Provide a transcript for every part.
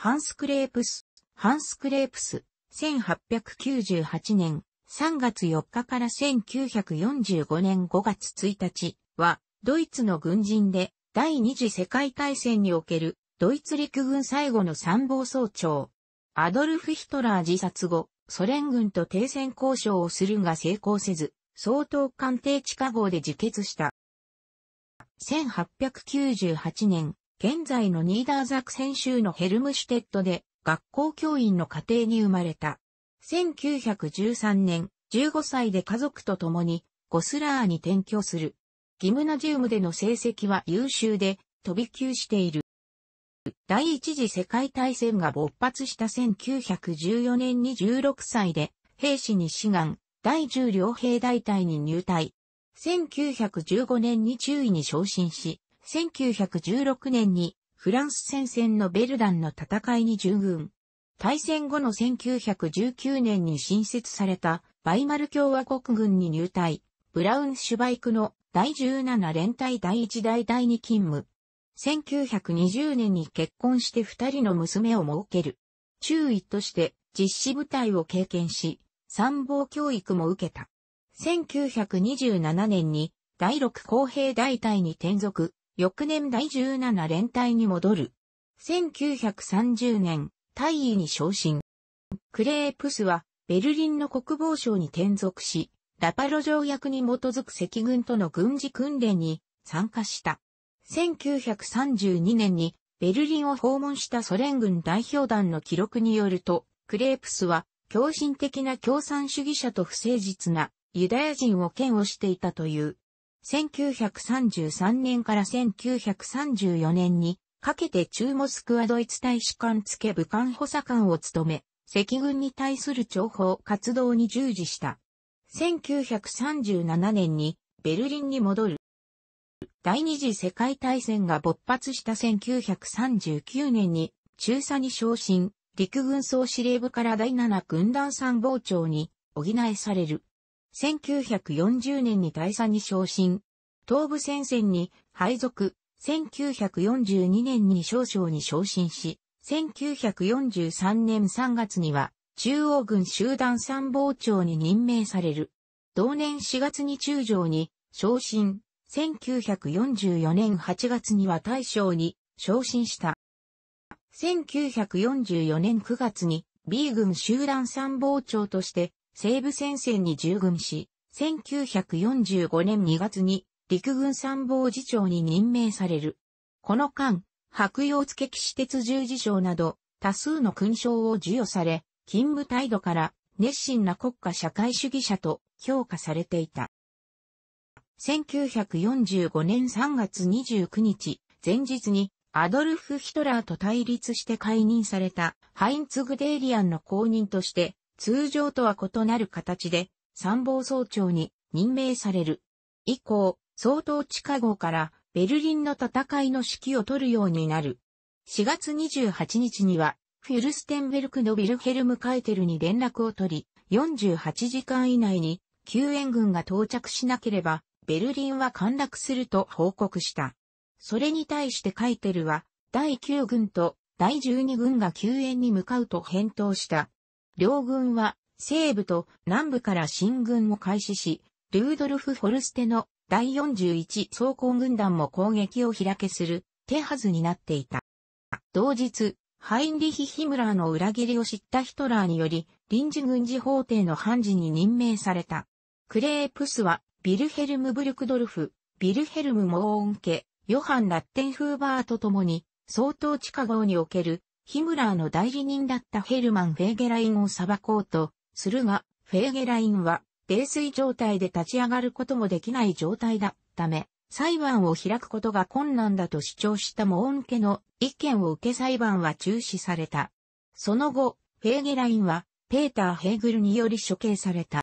ハンスクレープス、ハンスクレープス、1898年3月4日から1945年5月1日は、ドイツの軍人で、第二次世界大戦における、ドイツ陸軍最後の参謀総長。アドルフ・ヒトラー自殺後、ソ連軍と停戦交渉をするが成功せず、総統官邸地下号で自決した。1898年現在のニーダーザクセン州のヘルムシュテットで学校教員の家庭に生まれた。1913年、15歳で家族と共にゴスラーに転居する。ギムナジウムでの成績は優秀で飛び級している。第一次世界大戦が勃発した1914年に16歳で兵士に志願、第10両兵大隊に入隊。1915年に中尉に昇進し、1916年にフランス戦線のベルダンの戦いに従軍。大戦後の1919年に新設されたバイマル共和国軍に入隊。ブラウン・シュバイクの第17連隊第1代第2勤務。1920年に結婚して二人の娘を設ける。中意として実施部隊を経験し、参謀教育も受けた。1927年に第6公兵大隊に転属、翌年第17連隊に戻る。1930年、大尉に昇進。クレープスは、ベルリンの国防省に転属し、ラパロ条約に基づく赤軍との軍事訓練に参加した。1932年にベルリンを訪問したソ連軍代表団の記録によると、クレープスは狂信的な共産主義者と不誠実なユダヤ人を嫌悪していたという1933年から1934年にかけて中モスクワドイツ大使館付武漢補佐官を務め、赤軍に対する諜報活動に従事した。1937年にベルリンに戻る。第二次世界大戦が勃発した1939年に中佐に昇進、陸軍総司令部から第七軍団参謀長に補えされる。1940年に大佐に昇進。東部戦線に配属、1942年に少将に昇進し、1943年3月には中央軍集団参謀長に任命される。同年4月に中将に昇進、1944年8月には大将に昇進した。1944年9月に B 軍集団参謀長として西部戦線に従軍し、1945年2月に陸軍参謀次長に任命される。この間、白洋付騎士鉄十字章など多数の勲章を授与され、勤務態度から熱心な国家社会主義者と評価されていた。1945年3月29日、前日にアドルフ・ヒトラーと対立して解任されたハインツ・グデーリアンの後任として通常とは異なる形で参謀総長に任命される。以降、総統地下号からベルリンの戦いの指揮を取るようになる。4月28日には、フュルステンベルクのビルヘルム・カイテルに連絡を取り、48時間以内に救援軍が到着しなければ、ベルリンは陥落すると報告した。それに対してカイテルは、第9軍と第12軍が救援に向かうと返答した。両軍は西部と南部から進軍を開始し、ルードルフ・フォルステの第41装甲軍団も攻撃を開けする手はずになっていた。同日、ハインリヒ・ヒムラーの裏切りを知ったヒトラーにより、臨時軍事法廷の判事に任命された。クレープスは、ビルヘルム・ブルクドルフ、ビルヘルム・モーン家、ヨハン・ラッテンフーバーと共に、相当地下号におけるヒムラーの代理人だったヘルマン・フェーゲラインを裁こうとするが、フェーゲラインは泥酔状態で立ち上がることもできない状態だっため、裁判を開くことが困難だと主張したモーン家の意見を受け裁判は中止された。その後、フェーゲラインはペーター・ヘーグルにより処刑された。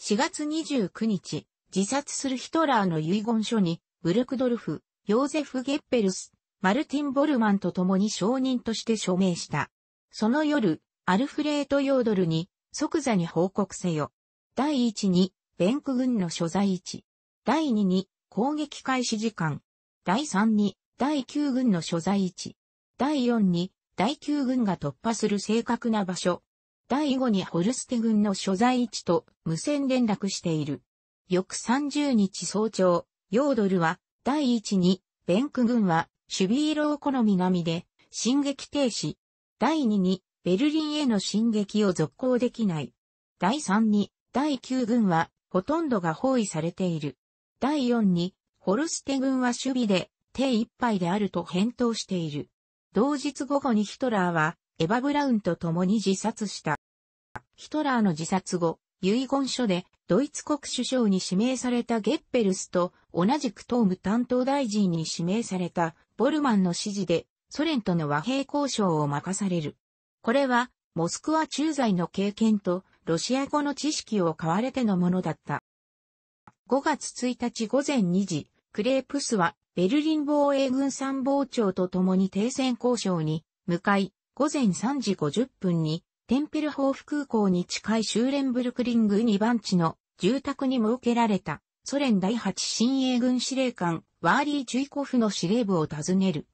4月29日、自殺するヒトラーの遺言書に、ブルクドルフ、ヨーゼフ・ゲッペルスマルティン・ボルマンと共に証人として署名した。その夜、アルフレート・ヨードルに即座に報告せよ。第1に、弁ク軍の所在位置。第2に、攻撃開始時間。第3に、第9軍の所在位置。第4に、第9軍が突破する正確な場所。第5にホルステ軍の所在位置と無線連絡している。翌30日早朝、ヨードルは、第1に、ベンク軍は守備色を好みのみで、進撃停止。第2に、ベルリンへの進撃を続行できない。第3に、第9軍は、ほとんどが包囲されている。第4に、ホルステ軍は守備で、手一杯であると返答している。同日午後にヒトラーは、エヴァ・ブラウンと共に自殺した。ヒトラーの自殺後、遺言書で、ドイツ国首相に指名されたゲッペルスと同じく東務担当大臣に指名されたボルマンの指示でソ連との和平交渉を任される。これは、モスクワ駐在の経験と、ロシア語の知識を買われてのものだった。5月1日午前2時、クレープスは、ベルリン防衛軍参謀長と共に停戦交渉に、向かい、午前3時50分に、テンペルホーフ空港に近いシューレンブルクリング2番地の住宅に設けられたソ連第8新鋭軍司令官、ワーリー・チュイコフの司令部を訪ねる。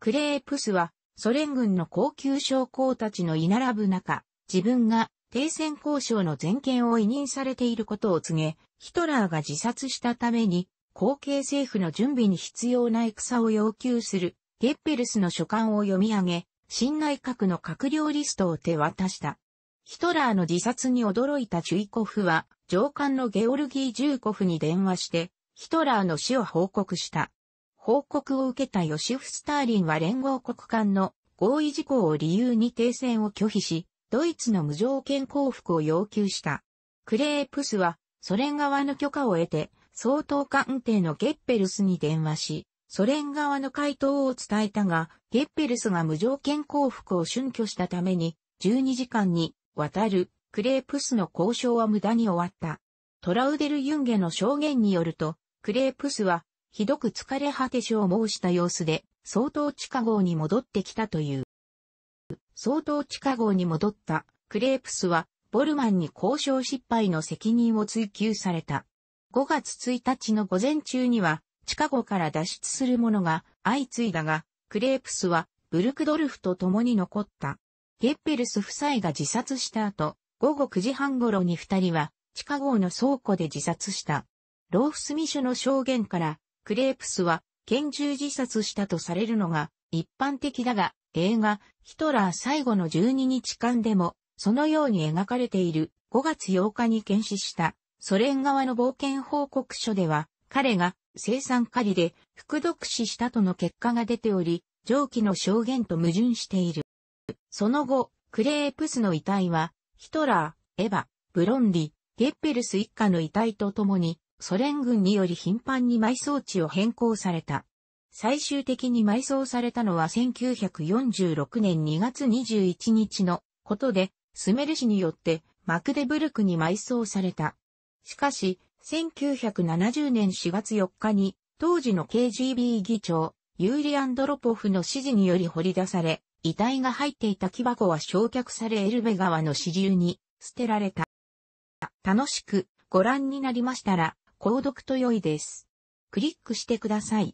クレープスは、ソ連軍の高級将校たちの居並ぶ中、自分が停戦交渉の全権を委任されていることを告げ、ヒトラーが自殺したために、後継政府の準備に必要な戦を要求する、ゲッペルスの書簡を読み上げ、新内閣の閣僚リストを手渡した。ヒトラーの自殺に驚いたチュイコフは、上官のゲオルギー・ジューコフに電話して、ヒトラーの死を報告した。報告を受けたヨシフ・スターリンは連合国間の合意事項を理由に停戦を拒否し、ドイツの無条件降伏を要求した。クレープスは、ソ連側の許可を得て、総統官邸のゲッペルスに電話し、ソ連側の回答を伝えたが、ゲッペルスが無条件降伏を春挙したために、12時間に渡る、クレープスの交渉は無駄に終わった。トラウデル・ユンゲの証言によると、クレープスは、ひどく疲れ果てを申した様子で、相当地下号に戻ってきたという。相当地下号に戻った、クレープスは、ボルマンに交渉失敗の責任を追及された。5月1日の午前中には、地下号から脱出する者が相次いだが、クレープスは、ブルクドルフと共に残った。ゲッペルス夫妻が自殺した後、午後9時半頃に二人は地下壕の倉庫で自殺した。ローフスミシュの証言から、クレープスは拳銃自殺したとされるのが一般的だが、映画、ヒトラー最後の12日間でも、そのように描かれている5月8日に検視したソ連側の冒険報告書では、彼が生産狩りで服毒死したとの結果が出ており、上記の証言と矛盾している。その後、クレープスの遺体は、ヒトラー、エヴァ、ブロンディ、ゲッペルス一家の遺体とともに、ソ連軍により頻繁に埋葬地を変更された。最終的に埋葬されたのは1946年2月21日のことで、スメル氏によってマクデブルクに埋葬された。しかし、1970年4月4日に、当時の KGB 議長、ユーリ・アンドロポフの指示により掘り出され、遺体が入っていた木箱は焼却されエルベ川の支流に捨てられた。楽しくご覧になりましたら、購読と良いです。クリックしてください。